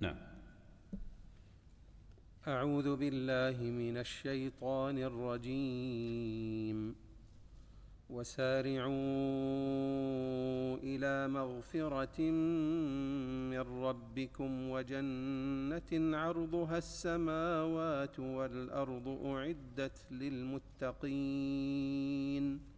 نعم أعوذ بالله من الشيطان الرجيم وسارعوا إلى مغفرة من ربكم وجنة عرضها السماوات والأرض أعدت للمتقين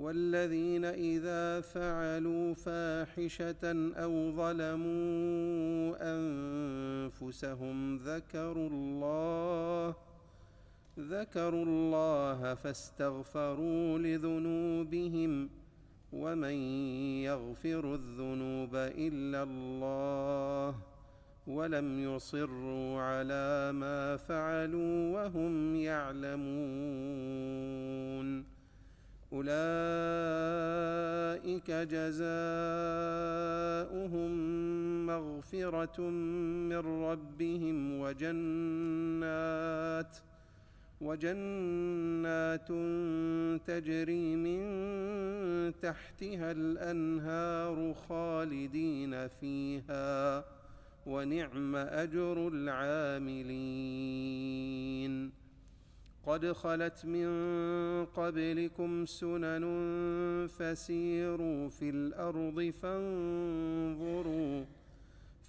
والذين اذا فعلوا فاحشه او ظلموا انفسهم ذكروا الله ذكروا الله فاستغفروا لذنوبهم ومن يغفر الذنوب الا الله ولم يصروا على ما فعلوا وهم يعلمون اولئك جزاؤهم مغفره من ربهم وجنات وجنات تجري من تحتها الانهار خالدين فيها ونعم اجر العاملين قد خلت من قبلكم سنن فسيروا في الارض فانظروا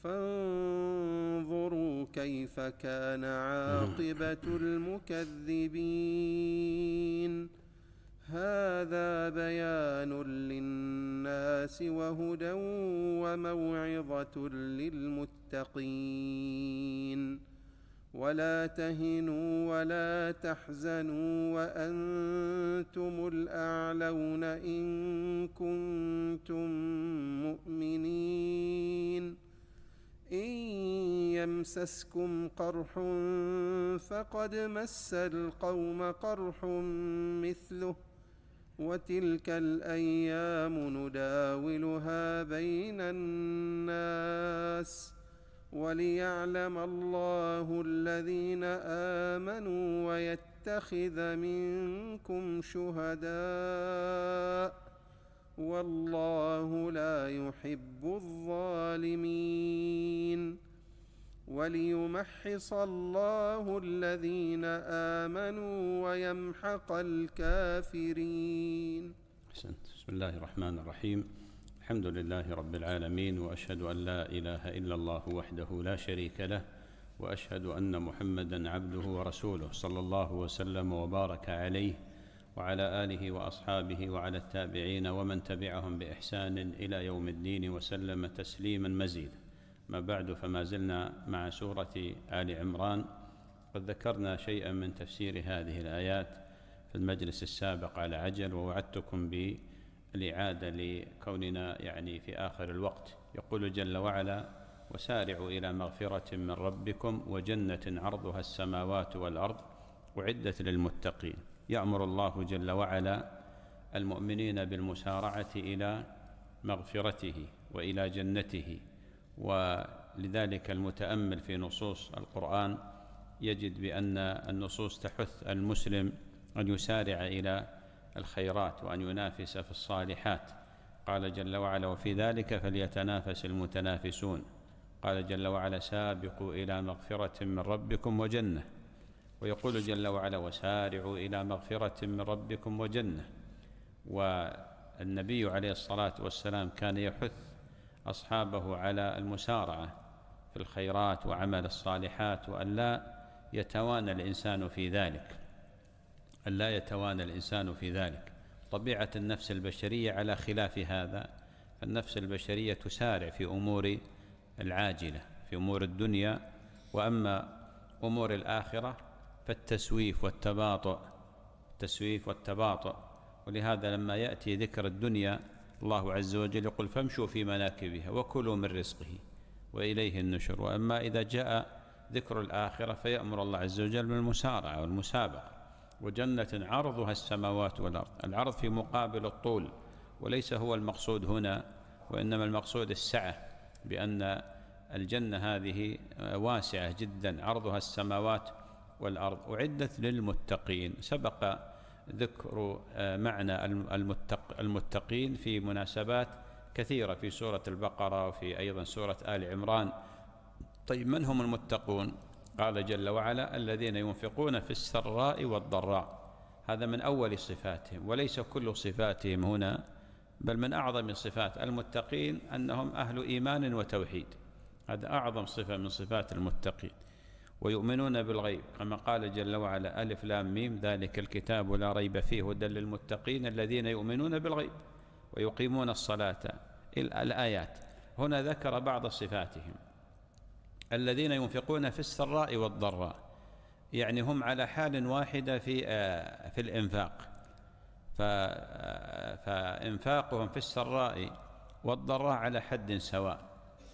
فانظروا كيف كان عاقبه المكذبين هذا بيان للناس وهدى وموعظه للمتقين ولا تهنوا ولا تحزنوا وانتم الاعلون ان كنتم مؤمنين ان يمسسكم قرح فقد مس القوم قرح مثله وتلك الايام نداولها بين الناس وليعلم الله الذين امنوا ويتخذ منكم شهداء والله لا يحب الظالمين وليمحص الله الذين امنوا ويمحق الكافرين احسنت بسم الله الرحمن الرحيم الحمد لله رب العالمين واشهد ان لا اله الا الله وحده لا شريك له واشهد ان محمدا عبده ورسوله صلى الله وسلم وبارك عليه وعلى اله واصحابه وعلى التابعين ومن تبعهم باحسان الى يوم الدين وسلم تسليما مزيدا ما بعد فما زلنا مع سوره ال عمران قد ذكرنا شيئا من تفسير هذه الايات في المجلس السابق على عجل ووعدتكم ب الإعادة لكوننا يعني في آخر الوقت يقول جل وعلا وسارعوا إلى مغفرة من ربكم وجنة عرضها السماوات والأرض أعدت للمتقين يأمر الله جل وعلا المؤمنين بالمسارعة إلى مغفرته وإلى جنته ولذلك المتأمل في نصوص القرآن يجد بأن النصوص تحث المسلم أن يسارع إلى الخيرات وأن ينافس في الصالحات قال جل وعلا وفي ذلك فليتنافس المتنافسون قال جل وعلا سابقوا إلى مغفرة من ربكم وجنة ويقول جل وعلا وسارعوا إلى مغفرة من ربكم وجنة والنبي عليه الصلاة والسلام كان يحث أصحابه على المسارعة في الخيرات وعمل الصالحات وأن لا يتوانى الإنسان في ذلك أن لا يتوانى الإنسان في ذلك طبيعة النفس البشرية على خلاف هذا النفس البشرية تسارع في أمور العاجلة في أمور الدنيا وأما أمور الآخرة فالتسويف والتباطؤ التسويف والتباطؤ ولهذا لما يأتي ذكر الدنيا الله عز وجل يقول فامشوا في مناكبها وكلوا من رزقه وإليه النشر وأما إذا جاء ذكر الآخرة فيأمر الله عز وجل بالمسارعة والمسابقة وجنة عرضها السماوات والأرض العرض في مقابل الطول وليس هو المقصود هنا وإنما المقصود السعة بأن الجنة هذه واسعة جدا عرضها السماوات والأرض أعدت للمتقين سبق ذكر آه، معنى المتق المتقين في مناسبات كثيرة في سورة البقرة وفي أيضا سورة آل عمران طيب من هم المتقون؟ قال جل وعلا الذين ينفقون في السراء والضراء هذا من أول صفاتهم وليس كل صفاتهم هنا بل من أعظم صفات المتقين أنهم أهل إيمان وتوحيد هذا أعظم صفة من صفات المتقين ويؤمنون بالغيب كما قال جل وعلا ألف لام ميم ذلك الكتاب لا ريب فيه هدى للمتقين الذين يؤمنون بالغيب ويقيمون الصلاة الآيات هنا ذكر بعض صفاتهم الذين ينفقون في السراء والضراء يعني هم على حال واحدة في آه، في الإنفاق آه، فإنفاقهم في السراء والضراء على حد سواء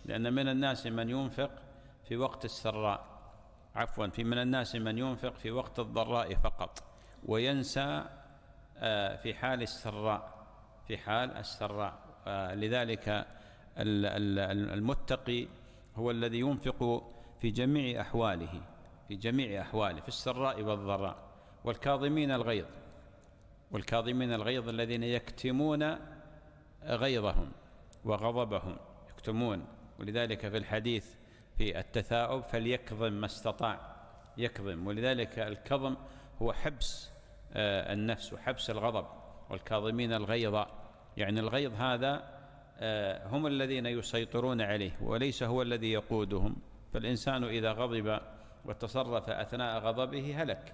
لأن من الناس من ينفق في وقت السراء عفوا في من الناس من ينفق في وقت الضراء فقط وينسى آه، في حال السراء في حال السراء لذلك المتقي هو الذي ينفق في جميع أحواله في جميع أحواله في السراء والضراء والكاظمين الغيظ والكاظمين الغيظ الذين يكتمون غيظهم وغضبهم يكتمون ولذلك في الحديث في التثاؤب فليكظم ما استطاع يكظم ولذلك الكظم هو حبس آه، النفس وحبس الغضب والكاظمين الغيظ يعني الغيظ هذا آه، هم الذين يسيطرون عليه وليس هو الذي يقودهم فالإنسان إذا غضب وتصرف أثناء غضبه هلك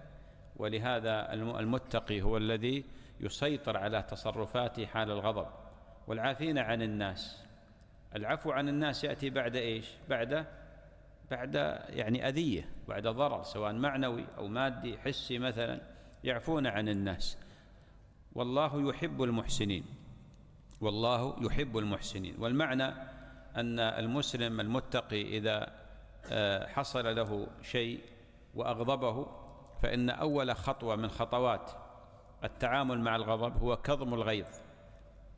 ولهذا المتقي هو الذي يسيطر على تصرفاته حال الغضب والعافين عن الناس العفو عن الناس يأتي بعد إيش بعد بعد يعني أذية بعد ضرر سواء معنوي أو مادي حسي مثلا يعفون عن الناس والله يحب المحسنين والله يحب المحسنين والمعنى أن المسلم المتقي إذا آه، حصل له شيء وأغضبه فإن أول خطوة من خطوات التعامل مع الغضب هو كظم الغيظ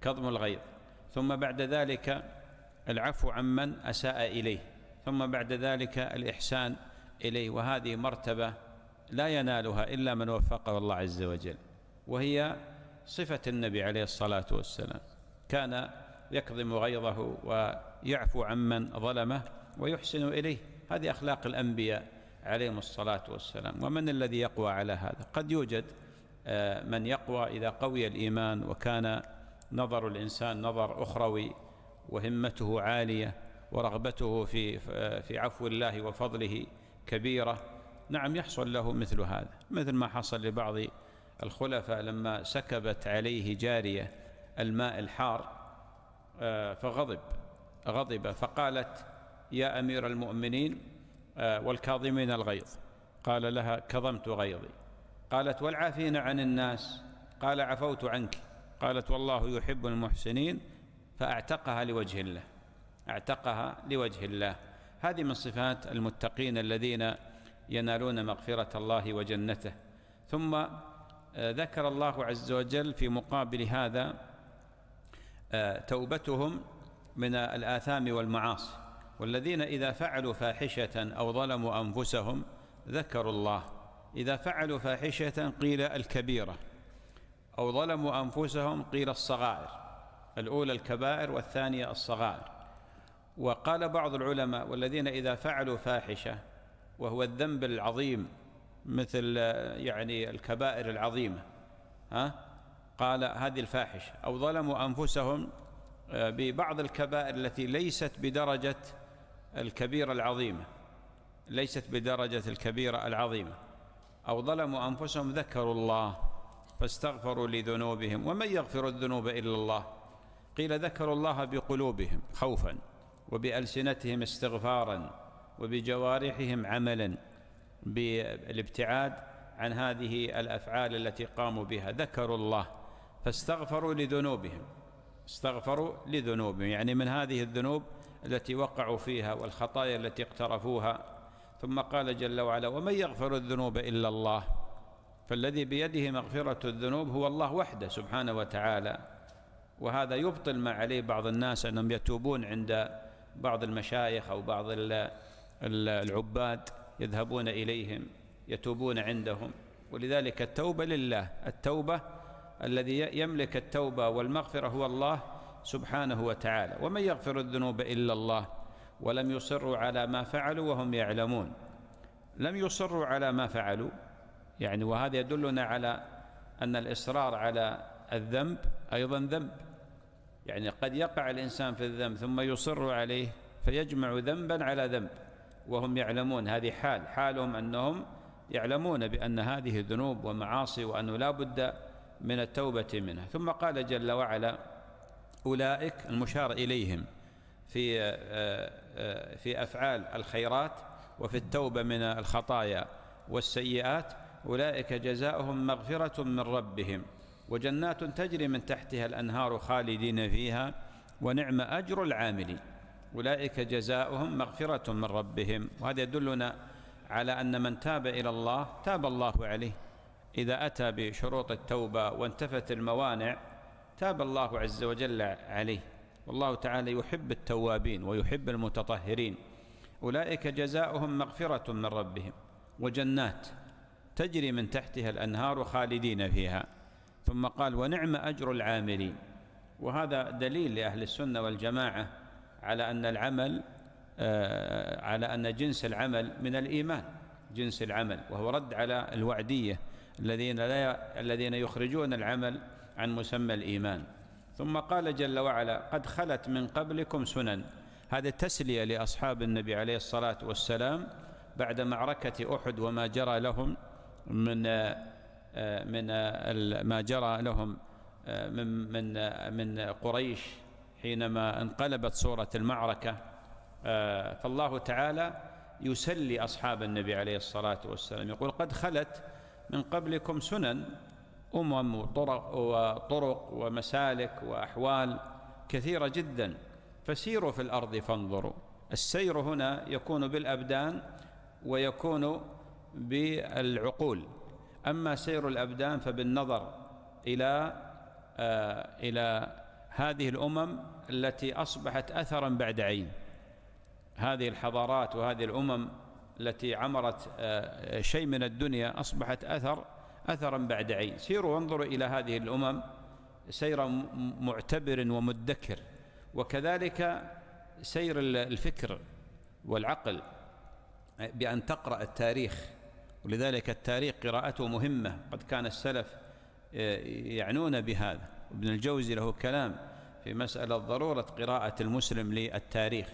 كظم الغيظ ثم بعد ذلك العفو عمن أساء إليه ثم بعد ذلك الإحسان إليه وهذه مرتبة لا ينالها إلا من وفقه الله عز وجل وهي صفة النبي عليه الصلاة والسلام كان يكظم غيظه ويعفو عمن ظلمه ويحسن إليه هذه أخلاق الأنبياء عليهم الصلاة والسلام ومن الذي يقوى على هذا قد يوجد آه، من يقوى إذا قوي الإيمان وكان نظر الإنسان نظر أخروي وهمته عالية ورغبته في آه، في عفو الله وفضله كبيرة نعم يحصل له مثل هذا مثل ما حصل لبعض الخلفاء لما سكبت عليه جارية الماء الحار آه، فغضب غضب فقالت يا أمير المؤمنين آه، والكاظمين الغيظ قال لها كظمت غيظي قالت والعافين عن الناس قال عفوت عنك قالت والله يحب المحسنين فأعتقها لوجه الله اعتقها لوجه الله هذه من صفات المتقين الذين ينالون مغفرة الله وجنته ثم آه، ذكر الله عز وجل في مقابل هذا توبتهم من الآثام والمعاصي والذين إذا فعلوا فاحشة أو ظلموا أنفسهم ذكروا الله إذا فعلوا فاحشة قيل الكبيرة أو ظلموا أنفسهم قيل الصغائر الأولى الكبائر والثانية الصغائر وقال بعض العلماء والذين إذا فعلوا فاحشة وهو الذنب العظيم مثل يعني الكبائر العظيمة ها قال هذه الفاحشة أو ظلموا أنفسهم آه، ببعض الكبائر التي ليست بدرجة الكبيرة العظيمة ليست بدرجة الكبيرة العظيمة أو ظلموا أنفسهم ذكروا الله فاستغفروا لذنوبهم ومن يغفر الذنوب إلا الله قيل ذكروا الله بقلوبهم خوفا وبألسنتهم استغفارا وبجوارحهم عملا بالابتعاد عن هذه الأفعال التي قاموا بها ذكروا الله فاستغفروا لذنوبهم استغفروا لذنوبهم يعني من هذه الذنوب التي وقعوا فيها والخطايا التي اقترفوها ثم قال جل وعلا ومن يغفر الذنوب إلا الله فالذي بيده مغفرة الذنوب هو الله وحده سبحانه وتعالى وهذا يبطل ما عليه بعض الناس أنهم يتوبون عند بعض المشايخ أو بعض العباد يذهبون إليهم يتوبون عندهم ولذلك التوبة لله التوبة الذي يملك التوبة والمغفرة هو الله سبحانه وتعالى ومن يغفر الذنوب إلا الله ولم يصروا على ما فعلوا وهم يعلمون لم يصروا على ما فعلوا يعني وهذا يدلنا على أن الإصرار على الذنب أيضا ذنب يعني قد يقع الإنسان في الذنب ثم يصر عليه فيجمع ذنبا على ذنب وهم يعلمون هذه حال حالهم أنهم يعلمون بأن هذه ذنوب ومعاصي وأنه لا بد من التوبة منها ثم قال جل وعلا أولئك المشار إليهم في آه، آه، في أفعال الخيرات وفي التوبة من الخطايا والسيئات أولئك جزاؤهم مغفرة من ربهم وجنات تجري من تحتها الأنهار خالدين فيها ونعم أجر العاملين أولئك جزاؤهم مغفرة من ربهم وهذا يدلنا على أن من تاب إلى الله تاب الله عليه إذا أتى بشروط التوبة وانتفت الموانع تاب الله عز وجل عليه والله تعالى يحب التوابين ويحب المتطهرين أولئك جزاؤهم مغفرة من ربهم وجنات تجري من تحتها الأنهار خالدين فيها ثم قال ونعم أجر العاملين وهذا دليل لأهل السنة والجماعة على أن العمل آه، على أن جنس العمل من الإيمان جنس العمل وهو رد على الوعدية الذين لا الذين يخرجون العمل عن مسمى الإيمان ثم قال جل وعلا قد خلت من قبلكم سنن هذا تسلية لأصحاب النبي عليه الصلاة والسلام بعد معركة أحد وما جرى لهم من من ما جرى لهم من من من قريش حينما انقلبت صورة المعركة فالله تعالى يسلي أصحاب النبي عليه الصلاة والسلام يقول قد خلت من قبلكم سنن أمم وطرق, وطرق ومسالك وأحوال كثيرة جدا فسيروا في الأرض فانظروا السير هنا يكون بالأبدان ويكون بالعقول أما سير الأبدان فبالنظر إلى آه إلى هذه الأمم التي أصبحت أثرا بعد عين هذه الحضارات وهذه الأمم التي عمرت آه، شيء من الدنيا أصبحت أثر أثرا بعد عين سيروا وانظروا إلى هذه الأمم سير معتبر ومدكر وكذلك سير الفكر والعقل آه، بأن تقرأ التاريخ ولذلك التاريخ قراءته مهمة قد كان السلف آه، يعنون بهذا ابن الجوزي له كلام في مسألة ضرورة قراءة المسلم للتاريخ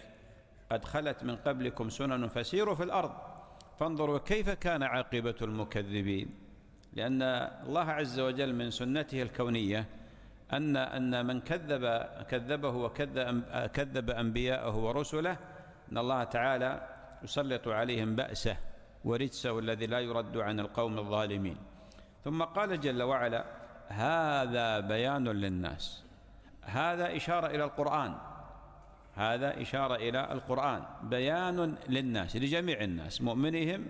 قد خلت من قبلكم سنن فسيروا في الأرض فانظروا كيف كان عاقبة المكذبين لأن الله عز وجل من سنته الكونية أن أن من كذب كذبه وكذب كذب أنبياءه ورسله أن الله تعالى يسلط عليهم بأسه ورجسه الذي لا يرد عن القوم الظالمين ثم قال جل وعلا هذا بيان للناس هذا إشارة إلى القرآن هذا إشارة إلى القرآن بيان للناس لجميع الناس مؤمنهم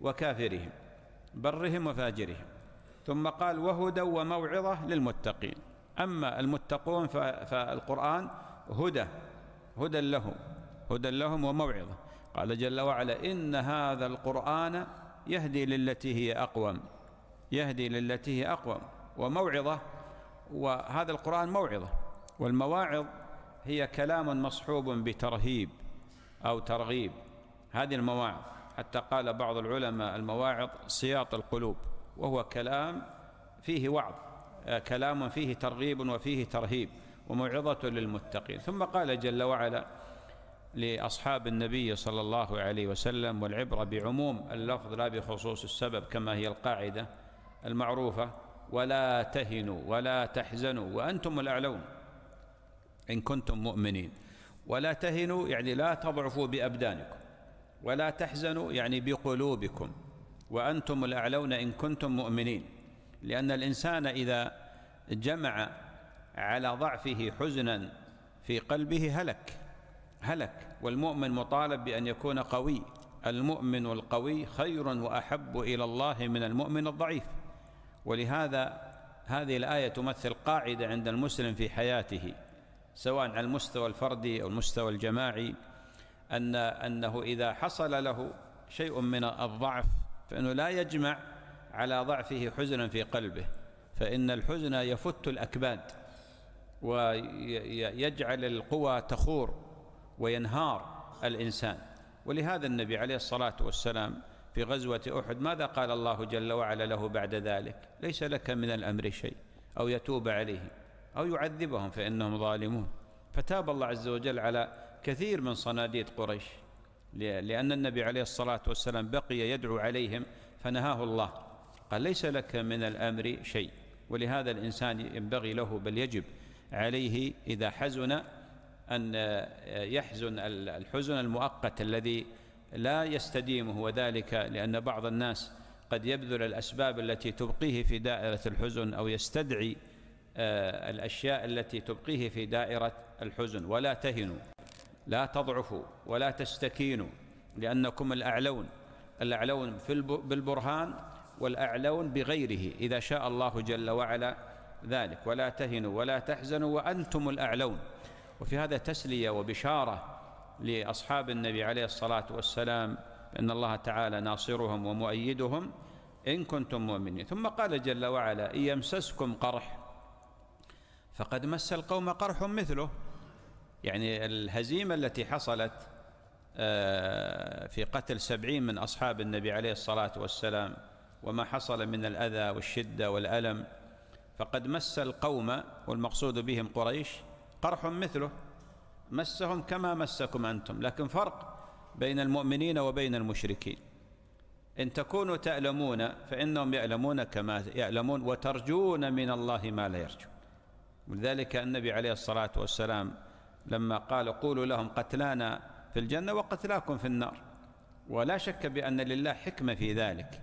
وكافرهم برهم وفاجرهم ثم قال وهدى وموعظة للمتقين أما المتقون فالقرآن هدى هدى لهم هدى لهم وموعظة قال جل وعلا إن هذا القرآن يهدي للتي هي أقوم يهدي للتي هي أقوم وموعظة وهذا القرآن موعظة والمواعظ هي كلام مصحوب بترهيب أو ترغيب هذه المواعظ حتى قال بعض العلماء المواعظ سياط القلوب وهو كلام فيه وعظ آه، كلام فيه ترغيب وفيه ترهيب وموعظة للمتقين ثم قال جل وعلا لأصحاب النبي صلى الله عليه وسلم والعبرة بعموم اللفظ لا بخصوص السبب كما هي القاعدة المعروفة ولا تهنوا ولا تحزنوا وأنتم الأعلون إن كنتم مؤمنين ولا تهنوا يعني لا تضعفوا بأبدانكم ولا تحزنوا يعني بقلوبكم وأنتم الأعلون إن كنتم مؤمنين لأن الإنسان إذا جمع على ضعفه حزنا في قلبه هلك هلك والمؤمن مطالب بأن يكون قوي المؤمن القوي خير وأحب إلى الله من المؤمن الضعيف ولهذا هذه الآية تمثل قاعدة عند المسلم في حياته سواء على المستوى الفردي أو المستوى الجماعي أن أنه إذا حصل له شيء من الضعف فإنه لا يجمع على ضعفه حزنا في قلبه فإن الحزن يفت الأكباد ويجعل القوى تخور وينهار الإنسان ولهذا النبي عليه الصلاة والسلام في غزوة أحد ماذا قال الله جل وعلا له بعد ذلك ليس لك من الأمر شيء أو يتوب عليهم أو يعذبهم فإنهم ظالمون فتاب الله عز وجل على كثير من صناديد قريش لأن النبي عليه الصلاة والسلام بقي يدعو عليهم فنهاه الله قال ليس لك من الأمر شيء ولهذا الإنسان ينبغي له بل يجب عليه إذا حزن أن آه، يحزن الحزن المؤقت الذي لا يستديمه وذلك لأن بعض الناس قد يبذل الأسباب التي تبقيه في دائرة الحزن أو يستدعي آه، الأشياء التي تبقيه في دائرة الحزن ولا تهنوا لا تضعفوا ولا تستكينوا لأنكم الأعلون الأعلون بالبرهان والأعلون بغيره إذا شاء الله جل وعلا ذلك ولا تهنوا ولا تحزنوا وأنتم الأعلون وفي هذا تسلية وبشارة لأصحاب النبي عليه الصلاة والسلام أن الله تعالى ناصرهم ومؤيدهم إن كنتم مؤمنين ثم قال جل وعلا إن يمسسكم قرح فقد مس القوم قرح مثله يعني الهزيمة التي حصلت آه، في قتل سبعين من أصحاب النبي عليه الصلاة والسلام وما حصل من الأذى والشدة والألم فقد مس القوم والمقصود بهم قريش قرح مثله مسهم كما مسكم أنتم لكن فرق بين المؤمنين وبين المشركين إن تكونوا تألمون فإنهم يعلمون كما يعلمون وترجون من الله ما لا يرجون ولذلك النبي عليه الصلاة والسلام لما قال قولوا لهم قتلانا في الجنة وقتلاكم في النار ولا شك بأن لله حكمة في ذلك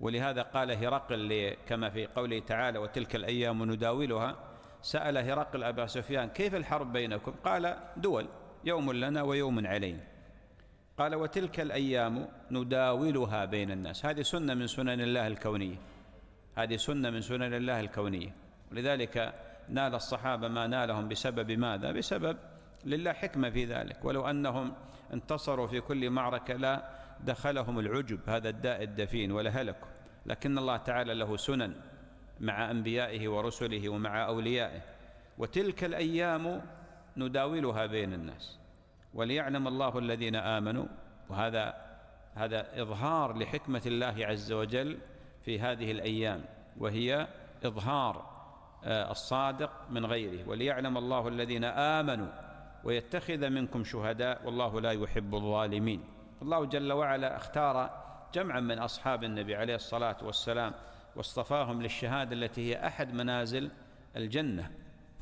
ولهذا قال هرقل كما في قوله تعالى وتلك الأيام نداولها سأل هرقل أبا سفيان كيف الحرب بينكم قال دول يوم لنا ويوم علينا قال وتلك الأيام نداولها بين الناس هذه سنة من سنن الله الكونية هذه سنة من سنن الله الكونية ولذلك نال الصحابة ما نالهم بسبب ماذا بسبب لله حكمة في ذلك ولو أنهم انتصروا في كل معركة لا دخلهم العجب هذا الداء الدفين ولهلكوا لكن الله تعالى له سنن مع أنبيائه ورسله ومع أوليائه وتلك الأيام نداولها بين الناس وليعلم الله الذين آمنوا وهذا هذا إظهار لحكمة الله عز وجل في هذه الأيام وهي إظهار آه، الصادق من غيره وليعلم الله الذين آمنوا ويتخذ منكم شهداء والله لا يحب الظالمين الله جل وعلا اختار جمعا من أصحاب النبي عليه الصلاة والسلام واصطفاهم للشهادة التي هي أحد منازل الجنة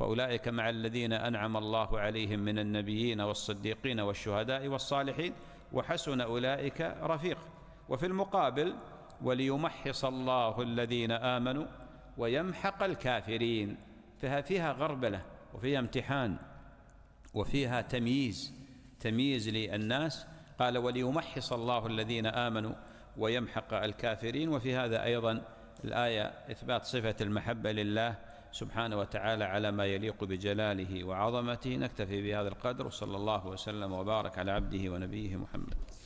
فأولئك مع الذين أنعم الله عليهم من النبيين والصديقين والشهداء والصالحين وحسن أولئك رفيق وفي المقابل وليمحص الله الذين آمنوا ويمحق الكافرين فيها غربله وفيها امتحان وفيها تمييز تمييز للناس قال وليمحص الله الذين امنوا ويمحق الكافرين وفي هذا ايضا الايه اثبات صفه المحبه لله سبحانه وتعالى على ما يليق بجلاله وعظمته نكتفي بهذا القدر وصلى الله وسلم وبارك على عبده ونبيه محمد